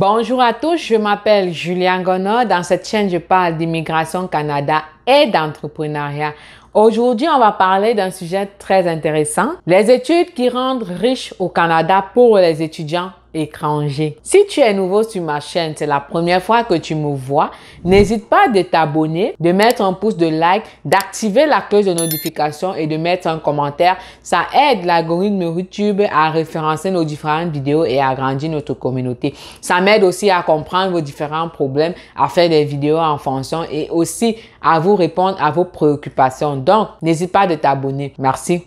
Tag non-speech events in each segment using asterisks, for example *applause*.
Bonjour à tous, je m'appelle Julien Gonod. Dans cette chaîne, je parle d'immigration Canada et d'entrepreneuriat. Aujourd'hui, on va parler d'un sujet très intéressant, les études qui rendent riches au Canada pour les étudiants si tu es nouveau sur ma chaîne, c'est la première fois que tu me vois, n'hésite pas de t'abonner, de mettre un pouce de like, d'activer la cloche de notification et de mettre un commentaire. Ça aide l'algorithme YouTube à référencer nos différentes vidéos et à agrandir notre communauté. Ça m'aide aussi à comprendre vos différents problèmes, à faire des vidéos en fonction et aussi à vous répondre à vos préoccupations. Donc, n'hésite pas de t'abonner. Merci.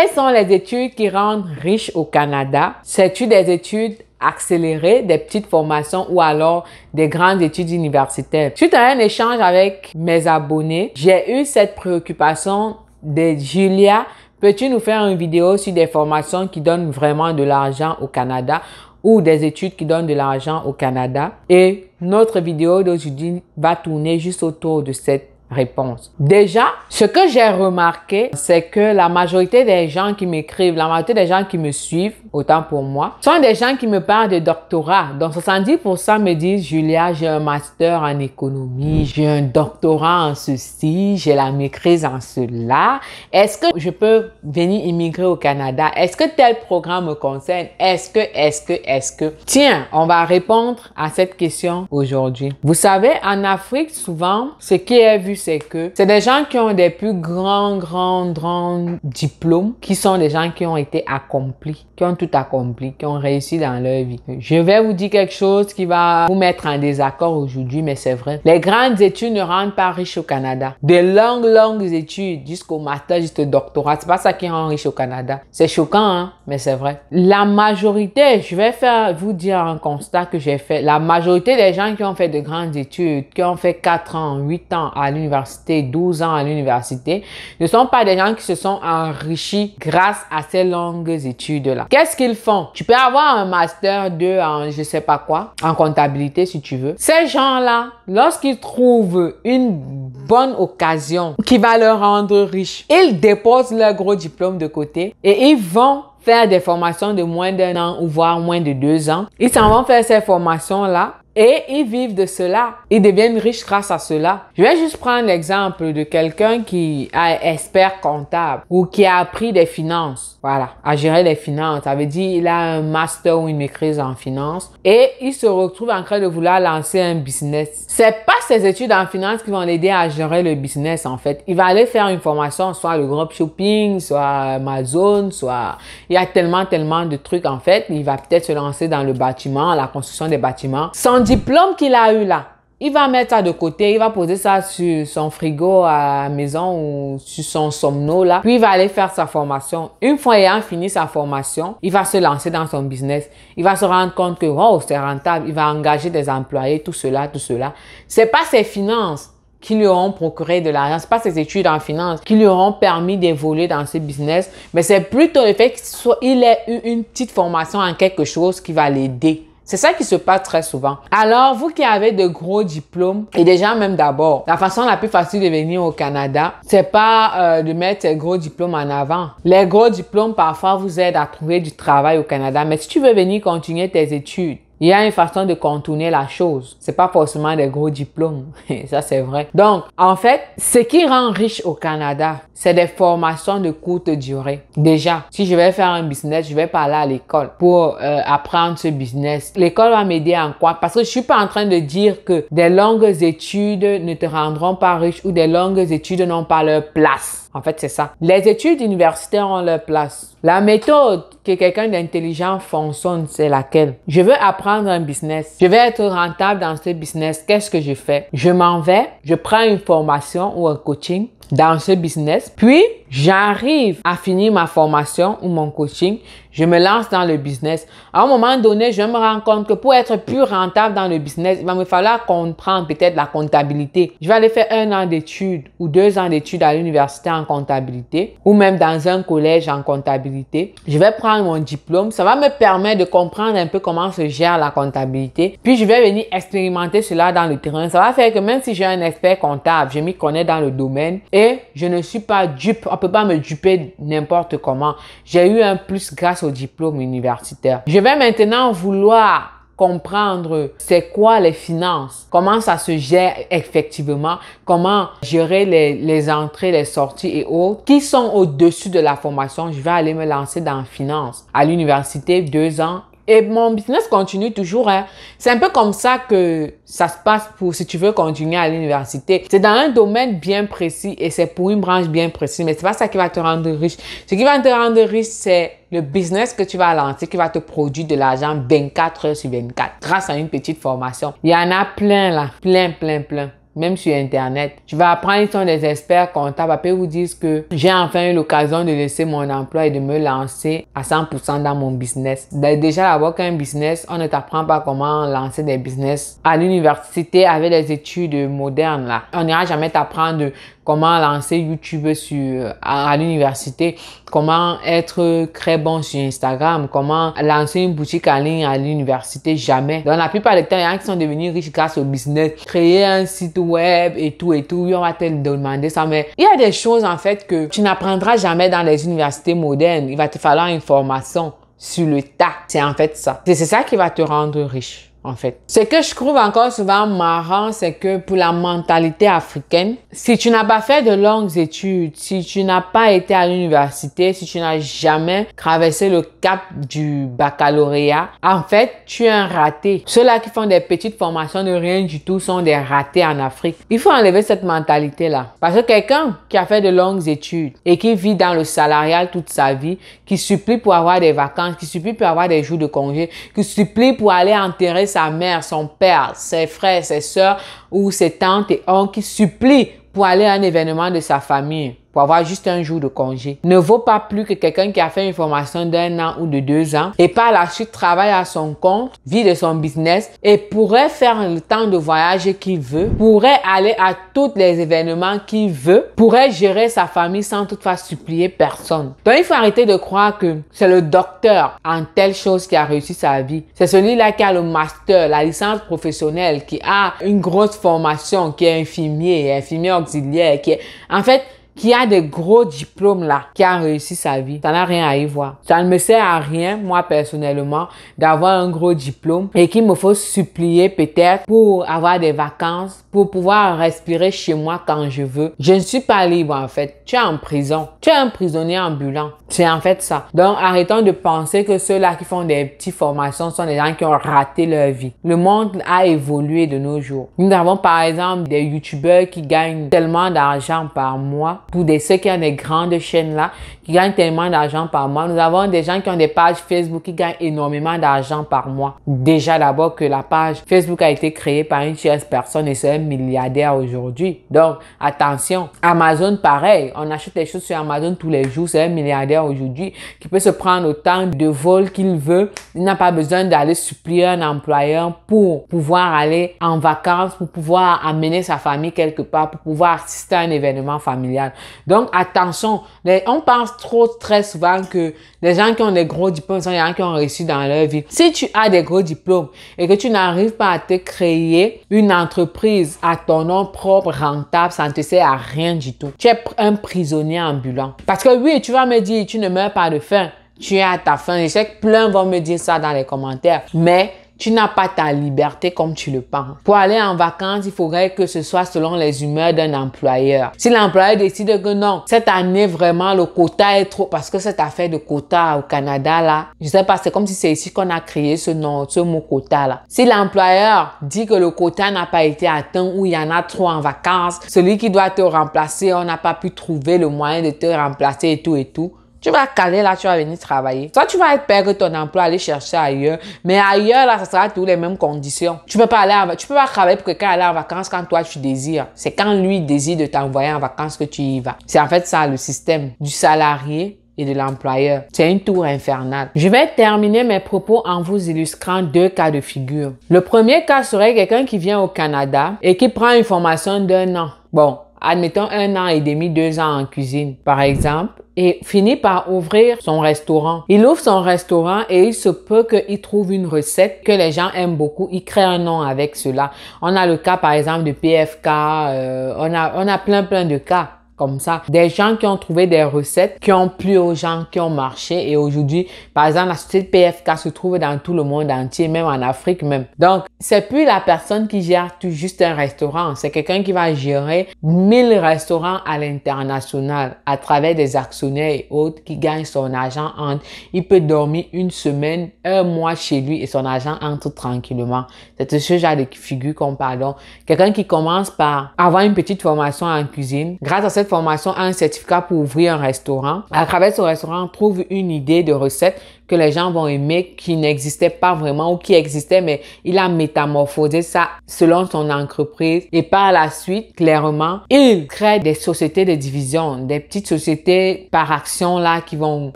Quelles sont les études qui rendent riches au Canada? C'est-tu des études accélérées, des petites formations ou alors des grandes études universitaires? Suite à un échange avec mes abonnés, j'ai eu cette préoccupation de Julia. Peux-tu nous faire une vidéo sur des formations qui donnent vraiment de l'argent au Canada ou des études qui donnent de l'argent au Canada? Et notre vidéo d'aujourd'hui va tourner juste autour de cette réponse. Déjà, ce que j'ai remarqué, c'est que la majorité des gens qui m'écrivent, la majorité des gens qui me suivent, autant pour moi, sont des gens qui me parlent de doctorat. Donc 70% me disent, Julia, j'ai un master en économie, j'ai un doctorat en ceci, j'ai la maîtrise en cela. Est-ce que je peux venir immigrer au Canada? Est-ce que tel programme me concerne? Est-ce que, est-ce que, est-ce que? Tiens, on va répondre à cette question aujourd'hui. Vous savez, en Afrique, souvent, ce qui est vu c'est que c'est des gens qui ont des plus grands, grands, grands diplômes, qui sont des gens qui ont été accomplis, qui ont tout accompli, qui ont réussi dans leur vie. Je vais vous dire quelque chose qui va vous mettre en désaccord aujourd'hui, mais c'est vrai. Les grandes études ne rendent pas riches au Canada. Des longues, longues études jusqu'au master, jusqu'au doctorat, c'est pas ça qui rend riche au Canada. C'est choquant, hein, mais c'est vrai. La majorité, je vais faire vous dire un constat que j'ai fait. La majorité des gens qui ont fait de grandes études, qui ont fait 4 ans, 8 ans à l'université, 12 ans à l'université, ne sont pas des gens qui se sont enrichis grâce à ces longues études-là. Qu'est-ce qu'ils font? Tu peux avoir un master 2 en je sais pas quoi, en comptabilité si tu veux. Ces gens-là, lorsqu'ils trouvent une bonne occasion qui va leur rendre riche, ils déposent leur gros diplôme de côté et ils vont faire des formations de moins d'un an ou voire moins de deux ans. Ils s'en vont faire ces formations-là et ils vivent de cela. Ils deviennent riches grâce à cela. Je vais juste prendre l'exemple de quelqu'un qui est expert comptable ou qui a appris des finances. Voilà, à gérer les finances. Ça veut dire il a un master ou une maîtrise en finances et il se retrouve en train de vouloir lancer un business. C'est pas ses études en finance qui vont l'aider à gérer le business en fait. Il va aller faire une formation, soit le groupe shopping, soit Amazon, soit il y a tellement tellement de trucs en fait. Il va peut-être se lancer dans le bâtiment, la construction des bâtiments, sans diplôme qu'il a eu là, il va mettre ça de côté, il va poser ça sur son frigo à la maison ou sur son somno là. Puis il va aller faire sa formation. Une fois ayant fini sa formation, il va se lancer dans son business. Il va se rendre compte que oh, c'est rentable, il va engager des employés, tout cela, tout cela. C'est pas ses finances qui lui auront procuré de l'argent, c'est pas ses études en finances qui lui auront permis d'évoluer dans ce business, mais c'est plutôt le fait qu'il ait eu une petite formation en quelque chose qui va l'aider c'est ça qui se passe très souvent. Alors, vous qui avez de gros diplômes, et déjà même d'abord, la façon la plus facile de venir au Canada, c'est pas euh, de mettre ces gros diplômes en avant. Les gros diplômes, parfois, vous aident à trouver du travail au Canada. Mais si tu veux venir continuer tes études, il y a une façon de contourner la chose. C'est pas forcément des gros diplômes. *laughs* Ça, c'est vrai. Donc, en fait, ce qui rend riche au Canada, c'est des formations de courte durée. Déjà, si je vais faire un business, je vais pas aller à l'école pour euh, apprendre ce business. L'école va m'aider en quoi? Parce que je suis pas en train de dire que des longues études ne te rendront pas riche ou des longues études n'ont pas leur place. En fait, c'est ça. Les études universitaires ont leur place. La méthode que quelqu'un d'intelligent fonctionne, c'est laquelle Je veux apprendre un business. Je veux être rentable dans ce business. Qu'est-ce que je fais Je m'en vais, je prends une formation ou un coaching dans ce business. Puis, j'arrive à finir ma formation ou mon coaching, je me lance dans le business. À un moment donné, je me rends compte que pour être plus rentable dans le business, il va me falloir comprendre peut-être la comptabilité. Je vais aller faire un an d'études ou deux ans d'études à l'université en comptabilité ou même dans un collège en comptabilité. Je vais prendre mon diplôme. Ça va me permettre de comprendre un peu comment se gère la comptabilité. Puis je vais venir expérimenter cela dans le terrain. Ça va faire que même si j'ai un expert comptable, je m'y connais dans le domaine et je ne suis pas dupe peut pas me duper n'importe comment. J'ai eu un plus grâce au diplôme universitaire. Je vais maintenant vouloir comprendre c'est quoi les finances, comment ça se gère effectivement, comment gérer les, les entrées, les sorties et autres, qui sont au-dessus de la formation. Je vais aller me lancer dans finance à l'université, deux ans, et mon business continue toujours. Hein. C'est un peu comme ça que ça se passe pour si tu veux continuer à l'université. C'est dans un domaine bien précis et c'est pour une branche bien précise, mais c'est pas ça qui va te rendre riche. Ce qui va te rendre riche, c'est le business que tu vas lancer qui va te produire de l'argent 24 heures sur 24 grâce à une petite formation. Il y en a plein là, plein, plein, plein même sur Internet. Tu vas apprendre, ils sont des experts comptables. Après, ils vous disent que j'ai enfin eu l'occasion de laisser mon emploi et de me lancer à 100% dans mon business. Déjà, d'avoir qu'un business, on ne t'apprend pas comment lancer des business à l'université avec des études modernes, là. On n'ira jamais t'apprendre comment lancer YouTube sur, à, l'université, comment être très bon sur Instagram, comment lancer une boutique en ligne à l'université, jamais. Dans la plupart des temps, il y en a qui sont devenus riches grâce au business. Créer un site web et tout et tout, on va te demander ça. Mais il y a des choses en fait que tu n'apprendras jamais dans les universités modernes. Il va te falloir une formation sur le tas. C'est en fait ça. C'est ça qui va te rendre riche en fait. Ce que je trouve encore souvent marrant, c'est que pour la mentalité africaine, si tu n'as pas fait de longues études, si tu n'as pas été à l'université, si tu n'as jamais traversé le cap du baccalauréat, en fait, tu es un raté. Ceux-là qui font des petites formations de rien du tout sont des ratés en Afrique. Il faut enlever cette mentalité-là. Parce que quelqu'un qui a fait de longues études et qui vit dans le salarial toute sa vie, qui supplie pour avoir des vacances, qui supplie pour avoir des jours de congé, qui supplie pour aller enterrer sa mère, son père, ses frères, ses sœurs ou ses tantes et oncles qui supplient pour aller à un événement de sa famille pour avoir juste un jour de congé ne vaut pas plus que quelqu'un qui a fait une formation d'un an ou de deux ans et par la suite travaille à son compte, vit de son business et pourrait faire le temps de voyage qu'il veut, pourrait aller à tous les événements qu'il veut, pourrait gérer sa famille sans toutefois supplier personne. Donc il faut arrêter de croire que c'est le docteur en telle chose qui a réussi sa vie. C'est celui-là qui a le master, la licence professionnelle, qui a une grosse formation, qui est infirmier, infirmier auxiliaire, qui est... En fait, qui a des gros diplômes là, qui a réussi sa vie. Ça n'a rien à y voir. Ça ne me sert à rien, moi personnellement, d'avoir un gros diplôme et qu'il me faut supplier peut-être pour avoir des vacances, pour pouvoir respirer chez moi quand je veux. Je ne suis pas libre en fait. Tu es en prison. Tu es un prisonnier ambulant. C'est en fait ça. Donc arrêtons de penser que ceux-là qui font des petites formations sont des gens qui ont raté leur vie. Le monde a évolué de nos jours. Nous avons par exemple des youtubeurs qui gagnent tellement d'argent par mois pour ceux qui ont des grandes chaînes-là, qui gagnent tellement d'argent par mois. Nous avons des gens qui ont des pages Facebook qui gagnent énormément d'argent par mois. Déjà d'abord que la page Facebook a été créée par une tierce personne et c'est un milliardaire aujourd'hui. Donc, attention. Amazon, pareil. On achète des choses sur Amazon tous les jours. C'est un milliardaire aujourd'hui qui peut se prendre autant de vols qu'il veut. Il n'a pas besoin d'aller supplier un employeur pour pouvoir aller en vacances, pour pouvoir amener sa famille quelque part, pour pouvoir assister à un événement familial. Donc, attention. on pense trop très souvent que les gens qui ont des gros diplômes sont des gens qui ont réussi dans leur vie. Si tu as des gros diplômes et que tu n'arrives pas à te créer une entreprise à ton nom propre, rentable, ça ne te sert à rien du tout. Tu es un prisonnier ambulant. Parce que oui, tu vas me dire, tu ne meurs pas de faim. Tu es à ta fin. Je sais que plein vont me dire ça dans les commentaires. Mais tu n'as pas ta liberté comme tu le penses. Pour aller en vacances, il faudrait que ce soit selon les humeurs d'un employeur. Si l'employeur décide que non, cette année vraiment le quota est trop parce que cette affaire de quota au Canada là, je sais pas, c'est comme si c'est ici qu'on a créé ce nom, ce mot quota là. Si l'employeur dit que le quota n'a pas été atteint ou il y en a trop en vacances, celui qui doit te remplacer, on n'a pas pu trouver le moyen de te remplacer et tout et tout tu vas caler là, tu vas venir travailler. Soit tu vas perdre ton emploi, aller chercher ailleurs, mais ailleurs là, ça sera tous les mêmes conditions. Tu peux pas aller tu peux pas travailler pour quelqu'un aller en vacances quand toi tu désires. C'est quand lui désire de t'envoyer en vacances que tu y vas. C'est en fait ça le système du salarié et de l'employeur. C'est une tour infernale. Je vais terminer mes propos en vous illustrant deux cas de figure. Le premier cas serait quelqu'un qui vient au Canada et qui prend une formation d'un an. Bon, admettons un an et demi, deux ans en cuisine, par exemple et finit par ouvrir son restaurant. Il ouvre son restaurant et il se peut qu'il trouve une recette que les gens aiment beaucoup. Il crée un nom avec cela. On a le cas par exemple de PFK, euh, on, a, on a plein plein de cas comme ça. Des gens qui ont trouvé des recettes qui ont plu aux gens, qui ont marché. Et aujourd'hui, par exemple, la société PFK se trouve dans tout le monde entier, même en Afrique même. Donc, c'est plus la personne qui gère tout juste un restaurant. C'est quelqu'un qui va gérer 1000 restaurants à l'international à travers des actionnaires et autres qui gagnent son argent entre. Il peut dormir une semaine, un mois chez lui et son argent entre tranquillement. C'est ce genre de figure qu'on parle. Quelqu'un qui commence par avoir une petite formation en cuisine. Grâce à cette formation un certificat pour ouvrir un restaurant. À travers ce restaurant, on trouve une idée de recette que les gens vont aimer, qui n'existait pas vraiment ou qui existait, mais il a métamorphosé ça selon son entreprise. Et par la suite, clairement, il crée des sociétés de division, des petites sociétés par action là qui vont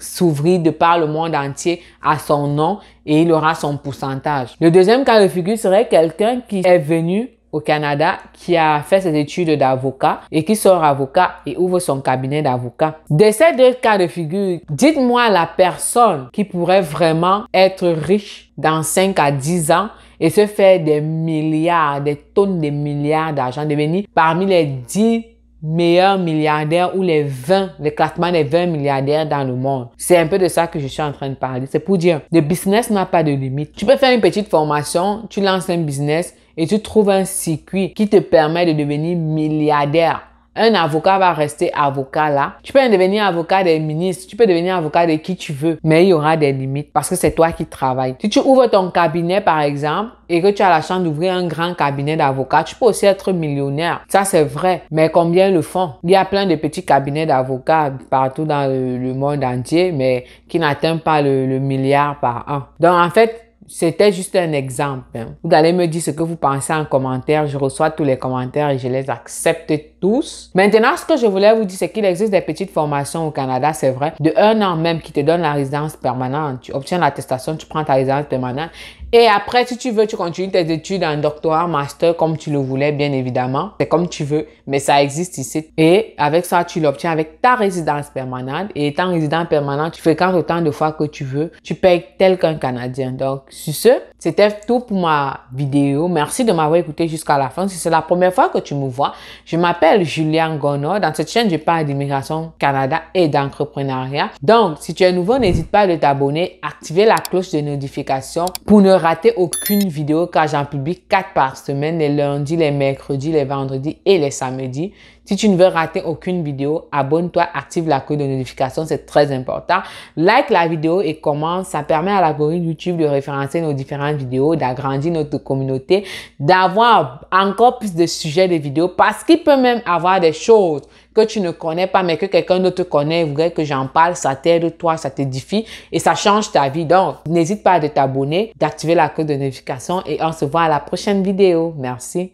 s'ouvrir de par le monde entier à son nom et il aura son pourcentage. Le deuxième cas de figure serait quelqu'un qui est venu au Canada qui a fait ses études d'avocat et qui sort avocat et ouvre son cabinet d'avocat. De ces deux cas de figure, dites-moi la personne qui pourrait vraiment être riche dans 5 à 10 ans et se faire des milliards, des tonnes de milliards d'argent, devenir parmi les 10 meilleurs milliardaires ou les 20, le classement des 20 milliardaires dans le monde. C'est un peu de ça que je suis en train de parler. C'est pour dire, le business n'a pas de limite. Tu peux faire une petite formation, tu lances un business, et tu trouves un circuit qui te permet de devenir milliardaire. Un avocat va rester avocat là. Tu peux devenir avocat des ministres, tu peux devenir avocat de qui tu veux, mais il y aura des limites parce que c'est toi qui travailles. Si tu ouvres ton cabinet par exemple et que tu as la chance d'ouvrir un grand cabinet d'avocats, tu peux aussi être millionnaire. Ça c'est vrai, mais combien le font Il y a plein de petits cabinets d'avocats partout dans le, monde entier, mais qui n'atteignent pas le milliard par an. Donc en fait, c'était juste un exemple. Hein. Vous allez me dire ce que vous pensez en commentaire. Je reçois tous les commentaires et je les accepte tous. Maintenant, ce que je voulais vous dire, c'est qu'il existe des petites formations au Canada, c'est vrai, de un an même qui te donne la résidence permanente. Tu obtiens l'attestation, tu prends ta résidence permanente et après, si tu veux, tu continues tes études en doctorat, master, comme tu le voulais, bien évidemment. C'est comme tu veux, mais ça existe ici. Et avec ça, tu l'obtiens avec ta résidence permanente. Et étant résident permanent, tu fréquentes autant de fois que tu veux. Tu payes tel qu'un Canadien. Donc, sur ce, c'était tout pour ma vidéo. Merci de m'avoir écouté jusqu'à la fin. Si c'est la première fois que tu me vois, je m'appelle Julien Gonor. Dans cette chaîne, je parle d'immigration Canada et d'entrepreneuriat. Donc, si tu es nouveau, n'hésite pas à t'abonner, activer la cloche de notification pour ne rater aucune vidéo car j'en publie 4 par semaine, les lundis, les mercredis, les vendredis et les samedis. Si tu ne veux rater aucune vidéo, abonne-toi, active la cloche de notification, c'est très important. Like la vidéo et commente, ça permet à l'algorithme YouTube de référencer nos différentes vidéos, d'agrandir notre communauté, d'avoir encore plus de sujets de vidéos parce qu'il peut même avoir des choses que tu ne connais pas, mais que quelqu'un d'autre connaît, voudrait que j'en parle, ça t'aide toi, ça t'édifie et ça change ta vie. Donc, n'hésite pas à t'abonner, d'activer la cloche de notification et on se voit à la prochaine vidéo. Merci.